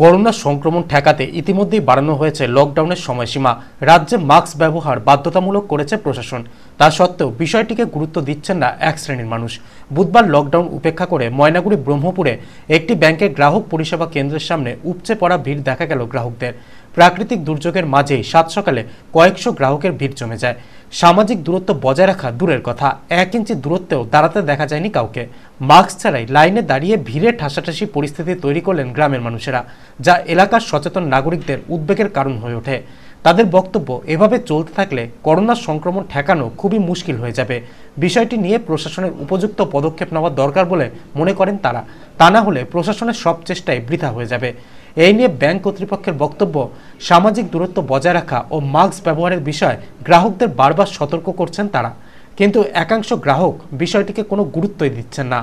corona সংক্রমণ ঠেকাতে ইতিমধ্যেই বাড়ানো হয়েছে লকডাউনের সময়সীমা রাজ্যে মাস্ক ব্যবহার বাধ্যতামূলক করেছে প্রশাসন তা সত্ত্বেও বিষয়টিকে গুরুত্ব দিচ্ছেন না এক শ্রেণীর মানুষ বুধবার লকডাউন উপেক্ষা করে ময়নাগুড়ি ব্রহ্মপুরে একটি ব্যাংকের গ্রাহক পরিষেবা কেন্দ্রের সামনে উপচে পড়া ভিড় দেখা গেল গ্রাহকদের প্রাকৃতিক দুর্যোগের মাঝেই সাত সকালে কয়েকশো গ্রাহকের ভিড় জমে যায় সামাজিক দূরত্ব বজায় রাখা দূরের কথা এক ইঞ্চি দূরত্বেও দাঁড়াতে দেখা যায়নি কাউকে মাস্ক ছাড়াই লাইনে দাঁড়িয়ে ভিড়ে ঠাসাঠাসি পরিস্থিতি তৈরি করলেন গ্রামের মানুষেরা যা এলাকার সচেতন নাগরিকদের উদ্বেগের কারণ হয়ে ওঠে তাদের বক্তব্য এভাবে চলতে থাকলে করোনা সংক্রমণ ঠেকানো খুবই মুশকিল হয়ে যাবে বিষয়টি নিয়ে প্রশাসনের উপযুক্ত পদক্ষেপ নেওয়া দরকার বলে মনে করেন তারা তা না হলে প্রশাসনের সব চেষ্টাই বৃথা হয়ে যাবে এই নিয়ে ব্যাংক কর্তৃপক্ষের বক্তব্য সামাজিক দূরত্ব বজায় রাখা ও মাস্ক ব্যবহারের বিষয়ে গ্রাহকদের বারবার সতর্ক করছেন তারা কিন্তু একাংশ গ্রাহক বিষয়টিকে কোনো গুরুত্বই দিচ্ছেন না